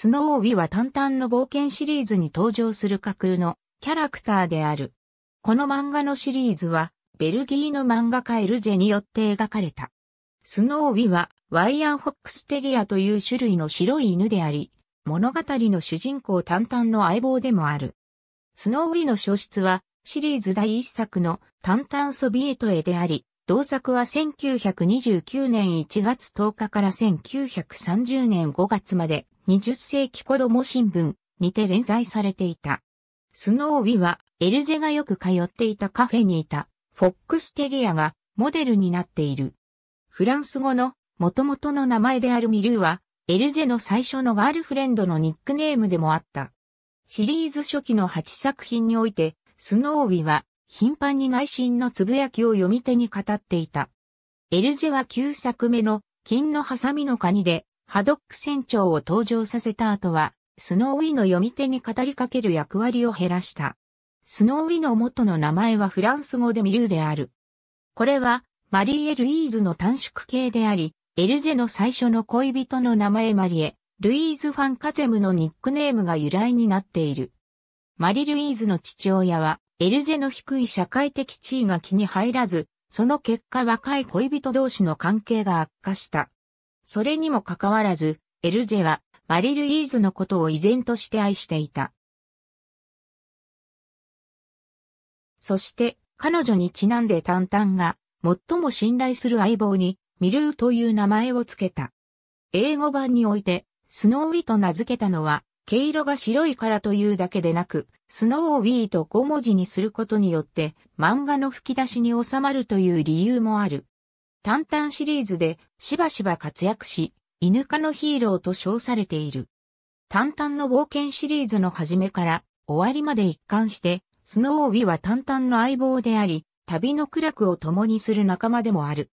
スノーウィは淡々の冒険シリーズに登場する架空のキャラクターである。この漫画のシリーズは、ベルギーの漫画家エルジェによって描かれた。スノーウィは、ワイアン・フォックステリアという種類の白い犬であり、物語の主人公淡々の相棒でもある。スノーウィの消失はシリーズ第一作の淡々ソビエトへであり、同作は1929年1月10日から1930年5月まで20世紀子供新聞にて連載されていた。スノービはエルジェがよく通っていたカフェにいたフォックステリアがモデルになっている。フランス語の元々の名前であるミルーはエルジェの最初のガールフレンドのニックネームでもあった。シリーズ初期の8作品においてスノービは頻繁に内心のつぶやきを読み手に語っていた。エルジェは9作目の金のハサミのカニでハドック船長を登場させた後は、スノーウィの読み手に語りかける役割を減らした。スノーウィの元の名前はフランス語でミルーである。これは、マリエ・ルイーズの短縮形であり、エルジェの最初の恋人の名前マリエ、ルイーズ・ファン・カゼムのニックネームが由来になっている。マリ・ルイーズの父親は、エルゼの低い社会的地位が気に入らず、その結果若い恋人同士の関係が悪化した。それにもかかわらず、エルゼはマリルイーズのことを依然として愛していた。そして、彼女にちなんでタンタンが、最も信頼する相棒に、ミルーという名前を付けた。英語版において、スノーウィと名付けたのは、毛色が白いからというだけでなく、スノーウィーと5文字にすることによって漫画の吹き出しに収まるという理由もある。タンタンシリーズでしばしば活躍し、犬科のヒーローと称されている。タンタンの冒険シリーズの始めから終わりまで一貫して、スノーウィはタンタンの相棒であり、旅の苦楽を共にする仲間でもある。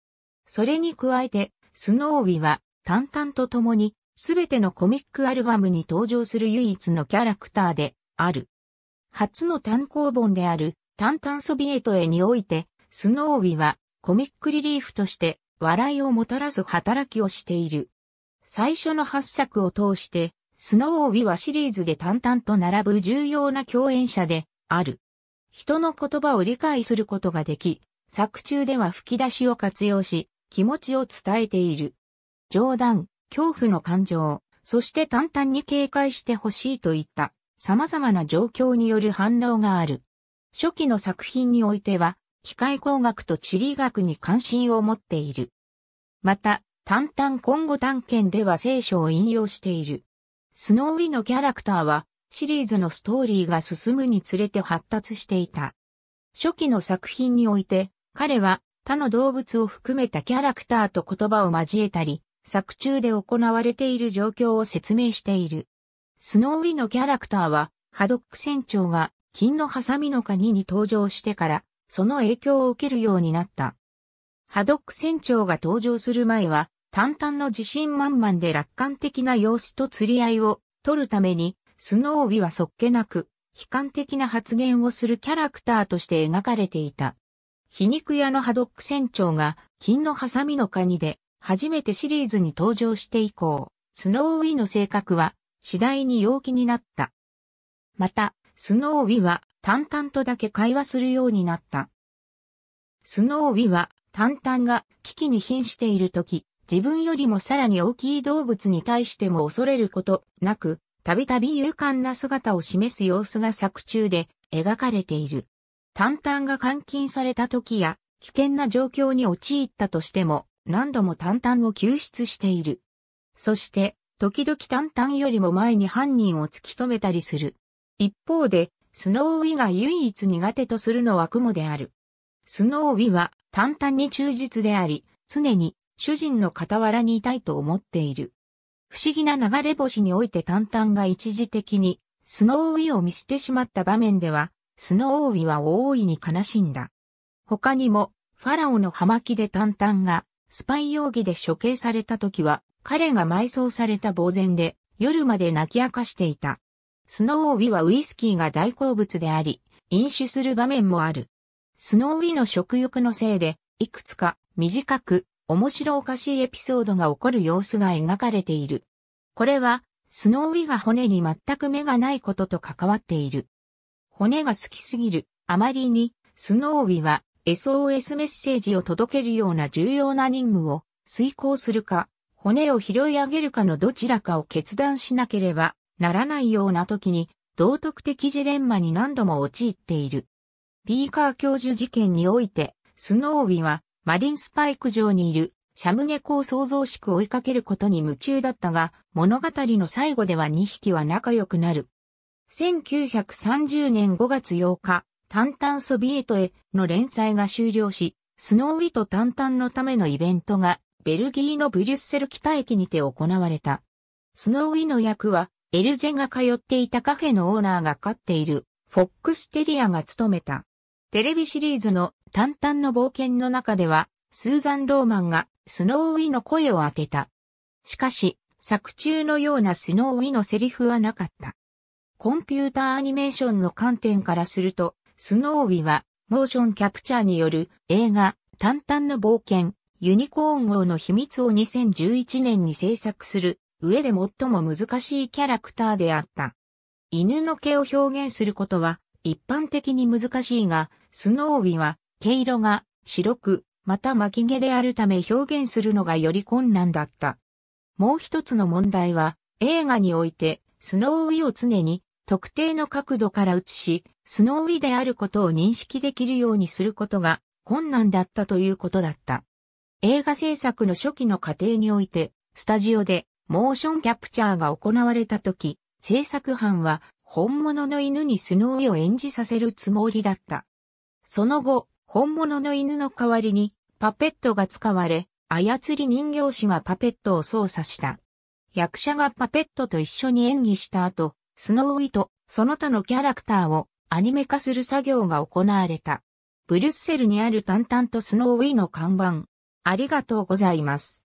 それに加えて、スノーウィはタンタンと共に、すべてのコミックアルバムに登場する唯一のキャラクターである。初の単行本である、単ンソビエトへにおいて、スノービは、コミックリリーフとして、笑いをもたらす働きをしている。最初の8作を通して、スノービはシリーズで淡々と並ぶ重要な共演者である。人の言葉を理解することができ、作中では吹き出しを活用し、気持ちを伝えている。冗談、恐怖の感情、そして淡々に警戒してほしいといった様々な状況による反応がある。初期の作品においては、機械工学と地理学に関心を持っている。また、淡々今後探検では聖書を引用している。スノーウィのキャラクターは、シリーズのストーリーが進むにつれて発達していた。初期の作品において、彼は他の動物を含めたキャラクターと言葉を交えたり、作中で行われている状況を説明している。スノーウィのキャラクターは、ハドック船長が金のハサミのカニに登場してから、その影響を受けるようになった。ハドック船長が登場する前は、淡々の自信満々で楽観的な様子と釣り合いを取るために、スノーウィはそっけなく、悲観的な発言をするキャラクターとして描かれていた。皮肉屋のハドック船長が金のハサミのカニで初めてシリーズに登場して以降、スノーウィの性格は次第に陽気になった。また、スノーウィは淡々とだけ会話するようになった。スノーウィは淡々が危機に瀕している時、自分よりもさらに大きい動物に対しても恐れることなく、たびたび勇敢な姿を示す様子が作中で描かれている。淡々が監禁された時や危険な状況に陥ったとしても何度も淡々を救出している。そして時々淡々よりも前に犯人を突き止めたりする。一方で、スノーウィが唯一苦手とするのは雲である。スノーウィは淡々に忠実であり、常に主人の傍らにいたいと思っている。不思議な流れ星において淡々が一時的にスノーウィを見捨てしまった場面では、スノーウィは大いに悲しんだ。他にも、ファラオの葉巻で淡々がスパイ容疑で処刑された時は彼が埋葬された呆然で、夜まで泣き明かしていた。スノーウィはウイスキーが大好物であり、飲酒する場面もある。スノーウィの食欲のせいで、いくつか短く面白おかしいエピソードが起こる様子が描かれている。これは、スノーウィが骨に全く目がないことと関わっている。骨が好きすぎる、あまりに、スノーウィは SOS メッセージを届けるような重要な任務を遂行するか、骨を拾い上げるかのどちらかを決断しなければならないような時に道徳的ジレンマに何度も陥っている。ピーカー教授事件において、スノービはマリンスパイク上にいるシャム猫を創造しく追いかけることに夢中だったが、物語の最後では2匹は仲良くなる。1930年5月8日、タンタンソビエトへの連載が終了し、スノーウィとタンタンのためのイベントがベルギーのブリュッセル北駅にて行われた。スノーウィの役は、エルジェが通っていたカフェのオーナーが飼っている、フォックステリアが務めた。テレビシリーズの淡々の冒険の中では、スーザン・ローマンがスノーウィの声を当てた。しかし、作中のようなスノーウィのセリフはなかった。コンピューターアニメーションの観点からすると、スノーウィは、モーションキャプチャーによる映画、淡々の冒険、ユニコーン号の秘密を2011年に制作する上で最も難しいキャラクターであった。犬の毛を表現することは一般的に難しいが、スノーウィは毛色が白く、また巻き毛であるため表現するのがより困難だった。もう一つの問題は、映画において、スノーウィを常に特定の角度から映し、スノーウィであることを認識できるようにすることが困難だったということだった。映画制作の初期の過程において、スタジオでモーションキャプチャーが行われた時、制作班は本物の犬にスノーィを演じさせるつもりだった。その後、本物の犬の代わりにパペットが使われ、操り人形師がパペットを操作した。役者がパペットと一緒に演技した後、スノーウィとその他のキャラクターをアニメ化する作業が行われた。ブリュッセルにある淡々とスノーウィの看板、ありがとうございます。